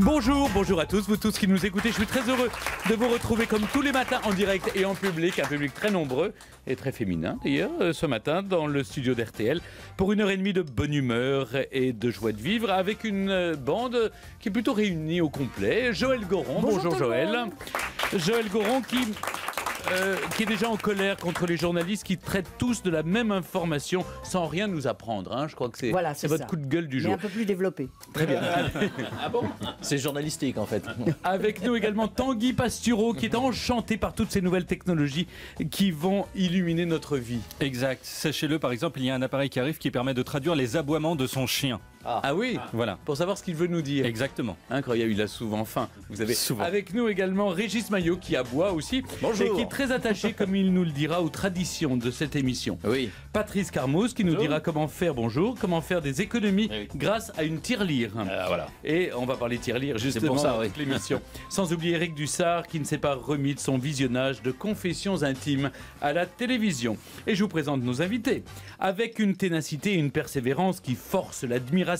Bonjour, bonjour à tous, vous tous qui nous écoutez. Je suis très heureux de vous retrouver comme tous les matins en direct et en public, un public très nombreux et très féminin d'ailleurs, euh, ce matin dans le studio d'RTL pour une heure et demie de bonne humeur et de joie de vivre avec une euh, bande qui est plutôt réunie au complet. Joël Goron, bonjour, Joël. Joël Goron qui euh, qui est déjà en colère contre les journalistes qui traitent tous de la même information sans rien nous apprendre. Hein. Je crois que c'est votre coup de gueule du jour. un peu plus développé. Très bien. ah bon C'est journalistique en fait. Avec nous également Tanguy Pastureau qui est enchanté par toutes ces nouvelles technologies qui vont illuminer notre vie. Exact. Sachez-le par exemple, il y a un appareil qui arrive qui permet de traduire les aboiements de son chien. Ah. ah, oui, ah. voilà. Pour savoir ce qu'il veut nous dire. Exactement. Incroyable, il a souvent faim. Vous avez souvent. avec nous également Régis Maillot qui aboie aussi. Et qui est très attaché, comme il nous le dira, aux traditions de cette émission. Oui. Patrice Carmos qui nous dira comment faire, bonjour, comment faire des économies eh grâce à une tirelire. Ah, voilà. Et on va parler tirelire justement pour ça, l'émission. Sans oublier Eric Dussard qui ne s'est pas remis de son visionnage de confessions intimes à la télévision. Et je vous présente nos invités. Avec une ténacité et une persévérance qui forcent l'admiration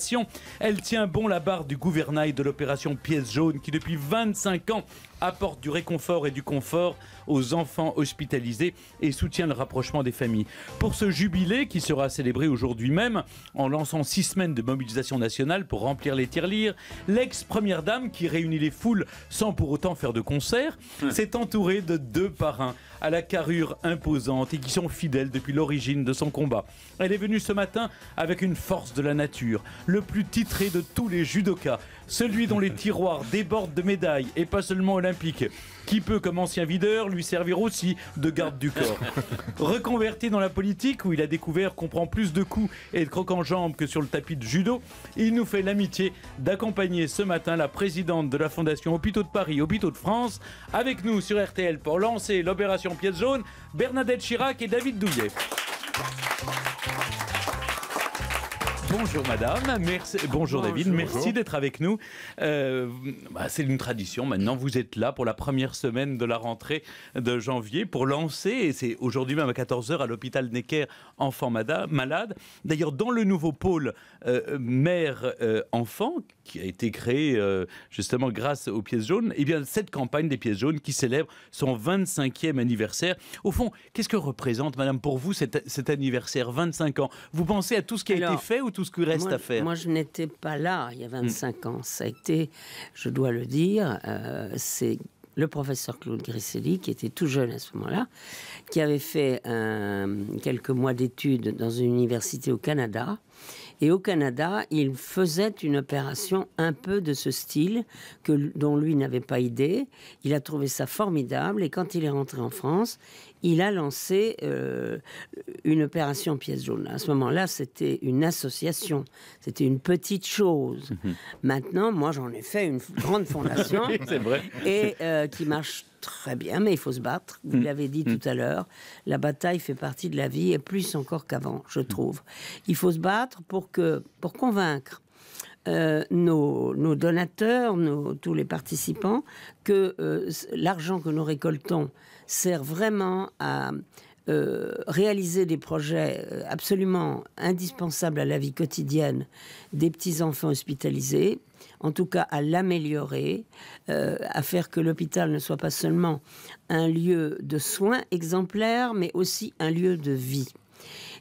elle tient bon la barre du gouvernail de l'opération Pièce jaune qui depuis 25 ans apporte du réconfort et du confort aux enfants hospitalisés et soutient le rapprochement des familles. Pour ce jubilé qui sera célébré aujourd'hui même en lançant six semaines de mobilisation nationale pour remplir les tirelires, l'ex-première dame qui réunit les foules sans pour autant faire de concert s'est entourée de deux parrains à la carrure imposante et qui sont fidèles depuis l'origine de son combat. Elle est venue ce matin avec une force de la nature, le plus titré de tous les judokas, celui dont les tiroirs débordent de médailles et pas seulement olympiques, qui peut, comme ancien videur, lui servir aussi de garde du corps. Reconverti dans la politique, où il a découvert qu'on prend plus de coups et de crocs en jambes que sur le tapis de judo, il nous fait l'amitié d'accompagner ce matin la présidente de la Fondation Hôpitaux de Paris, Hôpitaux de France, avec nous sur RTL pour lancer l'opération Pièce jaune, Bernadette Chirac et David Douillet. Bonjour madame, bonjour, David, merci d'être avec nous. Euh, bah, c'est une tradition maintenant, vous êtes là pour la première semaine de la rentrée de janvier pour lancer, et c'est aujourd'hui même à 14h à l'hôpital Necker, enfants malades. D'ailleurs, dans le nouveau pôle euh, mère-enfant, qui a été créé euh, justement grâce aux pièces jaunes, et eh bien cette campagne des pièces jaunes qui célèbre son 25e anniversaire. Au fond, qu'est-ce que représente madame pour vous cet, anniversaire, 25 ans Vous pensez à tout ce qui a été fait ou tout reste moi, à faire. Moi, je n'étais pas là il y a 25 mm. ans. Ça a été, je dois le dire, euh, c'est le professeur Claude Grisselli, qui était tout jeune à ce moment-là, qui avait fait quelques mois d'études dans une université au Canada. Et au Canada, il faisait une opération un peu de ce style que, dont lui n'avait pas idée. Il a trouvé ça formidable et quand il est rentré en France, il a lancé euh, une opération pièce jaune. À ce moment-là, c'était une association, c'était une petite chose. Mhm. Maintenant, moi, j'en ai fait une grande fondation, C'est vrai. et euh, qui marche très bien, mais il faut se battre. Vous mhm. l'avez dit mhm. tout à l'heure, la bataille fait partie de la vie et plus encore qu'avant, je trouve. Il faut se battre pour que, pour convaincre euh, nos, donateurs, tous les participants, que euh, l'argent que nous récoltons sert vraiment à euh, réaliser des projets absolument indispensables à la vie quotidienne des petits-enfants hospitalisés, en tout cas à l'améliorer, à faire que l'hôpital ne soit pas seulement un lieu de soins exemplaires, mais aussi un lieu de vie.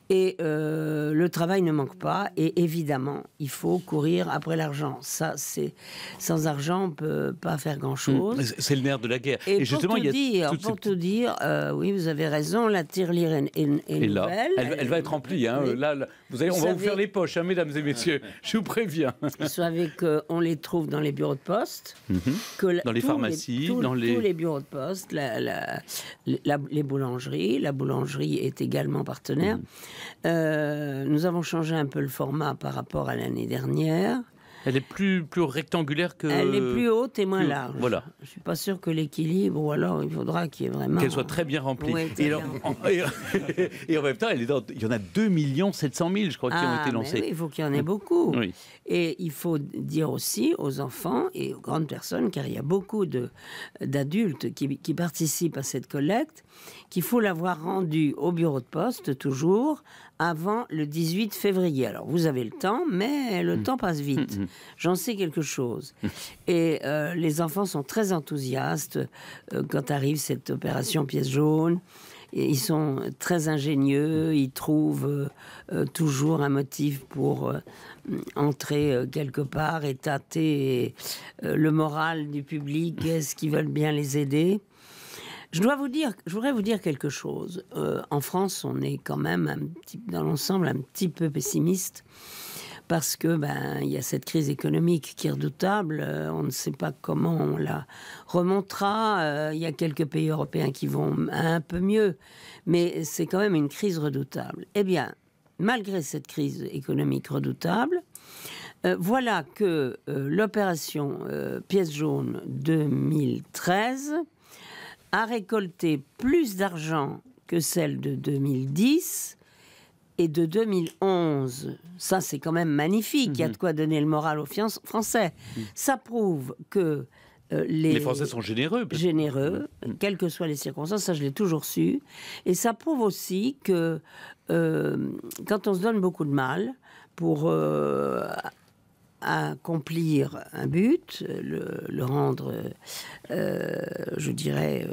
Et euh, le travail ne manque pas. Et évidemment, il faut courir après l'argent. Ça, c'est sans argent, on peut pas faire grand-chose. Mmh. c'est le nerf de la guerre. Et, justement, il y a dire, pour tout dire, euh, oui, vous avez raison. La tirelire est, et nouvelle. Elle, va être remplie. Hein. Là, vous allez, on va vous faire les poches, hein, mesdames et messieurs. Je vous préviens. Vous savez qu'on les trouve dans les bureaux de poste, mmh. dans les pharmacies, dans les... tous les bureaux de poste, les boulangeries. La boulangerie est également partenaire. Mmh. Euh, nous avons changé un peu le format par rapport à l'année dernière. Elle est plus, plus rectangulaire que. Elle est plus haute et moins large. Voilà. Je suis pas sûr que l'équilibre, ou alors il faudra qu'il y ait vraiment. Qu'elle soit très bien remplie. et, en... même temps, il y en a 2 700 000, je crois, qui ont ah, été lancés. Oui, il faut qu'il y en ait beaucoup. Oui. Et il faut dire aussi aux enfants et aux grandes personnes, car il y a beaucoup d'adultes qui, qui participent à cette collecte, qu'il faut l'avoir rendue au bureau de poste toujours avant le 18 février. Alors vous avez le temps, mais le mmh. temps passe vite. Mmh, mmh j'en sais quelque chose. Et euh, les enfants sont très enthousiastes euh, quand arrive cette opération pièce jaune. Et ils sont très ingénieux, ils trouvent euh, toujours un motif pour entrer quelque part et tâter le moral du public. Est-ce qu'ils veulent bien les aider je dois vous dire, je voudrais vous dire quelque chose. en France, on est quand même dans l'ensemble un petit peu pessimiste parce que ben il y a cette crise économique qui est redoutable. Euh, on ne sait pas comment on la remontera. Euh, il y a quelques pays européens qui vont un peu mieux, mais c'est quand même une crise redoutable. Eh bien, malgré cette crise économique redoutable, euh, voilà que l'opération pièce jaune 2013 a récolté plus d'argent que celle de 2010 et de 2011. Ça, c'est quand même magnifique. Il y a de mhm. quoi donner le moral aux Français. Mhm. Ça prouve que euh, les, Français sont généreux. Généreux, mhm. quelles que soient les circonstances, ça je l'ai toujours su. Et ça prouve aussi que euh, quand on se donne beaucoup de mal pour euh, accomplir un but, le, rendre, je dirais,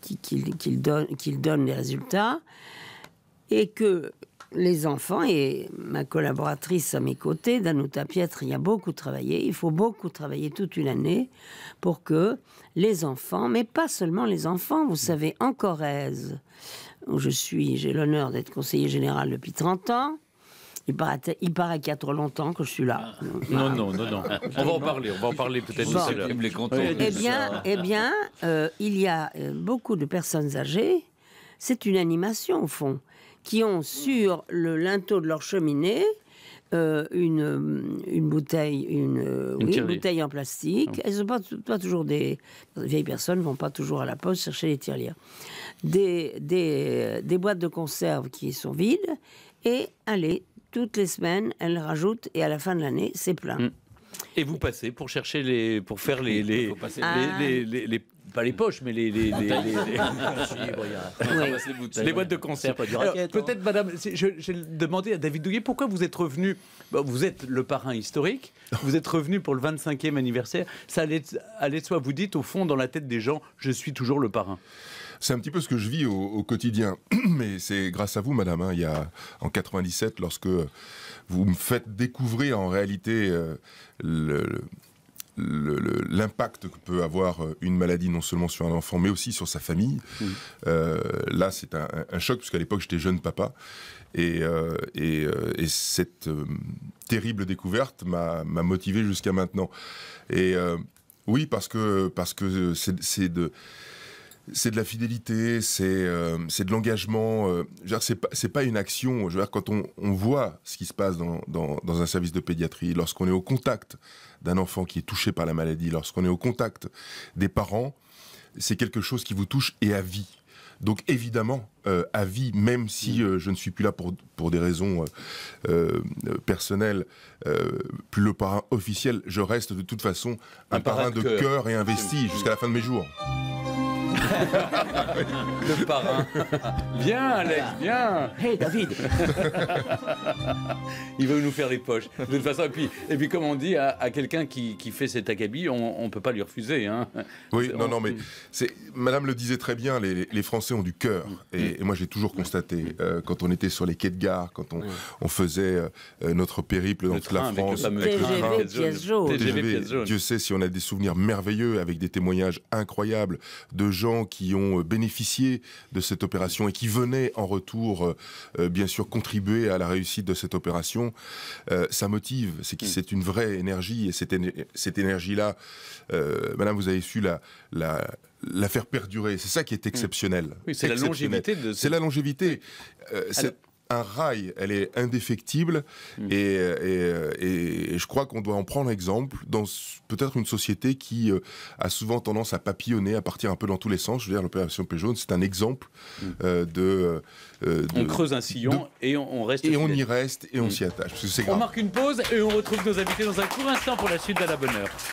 qu'il donne, qu'il donne les résultats, et que les enfants, et ma collaboratrice à mes côtés, Danuta Pietre, y a beaucoup travaillé. Il faut beaucoup travailler toute une année pour que les enfants, mais pas seulement les enfants, vous savez, en Corrèze, où je suis, j'ai l'honneur d'être conseiller général depuis 30 ans, il paraît, il paraît qu'il y a trop longtemps que je suis là. Non, non, non, non. Ah, on va en parler, on va en parler peut-être les Eh bien, eh bien euh, il y a euh, beaucoup de personnes âgées. C'est une animation, au fond qui ont sur le linteau de leur cheminée euh, une, une bouteille une, bouteille en plastique. Ah. Elles sont pas, pas toujours des les vieilles personnes ne vont pas toujours à la poste chercher les tirelires. Des, des, boîtes de conserve qui sont vides et allez toutes les semaines elles rajoutent et à la fin de l'année c'est plein. Mm. Et vous passez pour chercher les, pour faire les, ah. les, les pas les poches, mais les, les, boîtes de concert. Hein. Peut-être, madame, j'ai demandé à David Douillet pourquoi vous êtes revenu. vous êtes le parrain historique, vous êtes revenu pour le 25e anniversaire. Ça allait, de soi, vous dites, au fond, dans la tête des gens, je suis toujours le parrain. C'est un petit peu ce que je vis au, quotidien. Mais c'est grâce à vous, madame. Hein. il y a, en 97, lorsque vous me faites découvrir en réalité euh, le l'impact que peut avoir euh, une maladie non seulement sur un enfant, mais aussi sur sa famille. Euh, là, c'est un, choc, puisqu'à l'époque, j'étais jeune papa. Et, euh, et cette terrible découverte m'a motivé jusqu'à maintenant. Et oui, parce que parce que c'est de c'est de la fidélité, c'est euh, de l'engagement. Euh, c'est pas, pas une action. Je veux dire, quand on, on, voit ce qui se passe dans, dans, dans un service de pédiatrie, lorsqu'on est au contact d'un enfant qui est touché par la maladie, lorsqu'on est au contact des parents, c'est quelque chose qui vous touche et à vie. Donc évidemment, euh, à vie, même si mm. je ne suis plus là pour, pour des raisons personnelles, plus le parrain officiel, je reste de toute façon un, parrain de cœur et investi mm. jusqu'à la fin de mes jours. Le parrain. viens, Alex, viens. Hey, David. Il veut nous faire les poches. De toute façon, et puis, et puis comme on dit, à, à quelqu'un qui, qui, fait cet acabit, on ne peut pas lui refuser. Hein. Oui, non, non, mais Madame le disait très bien, les, les Français ont du cœur. Mm. Et, moi, j'ai toujours constaté, mm. euh, quand on était sur les quais de gare, quand on, mm. on faisait euh, euh, notre périple dans toute la France. TGV, Dieu sait si on a des souvenirs merveilleux avec des témoignages incroyables de gens qui ont euh, bénéficié de cette opération et qui venaient en retour, euh, euh, bien sûr, contribuer à la réussite de cette opération, ça motive. C'est que mm. c'est une vraie énergie et cette, cette énergie-là, Madame, vous avez su la, la, faire perdurer. C'est ça qui est mm. exceptionnel. Oui, c'est la longévité. De... C'est la longévité. c'est un rail, elle est indéfectible mm. et, et, je crois qu'on doit en prendre exemple dans peut-être une société qui euh, a souvent tendance à papillonner, à partir un peu dans tous les sens. Je veux dire, l'opération Peugeot, c'est un exemple mm. euh, de, euh, On creuse un sillon et on, reste. Et on y reste et on mm. s'y attache. on marque une pause et on retrouve nos invités dans un court instant pour la suite de la bonne heure.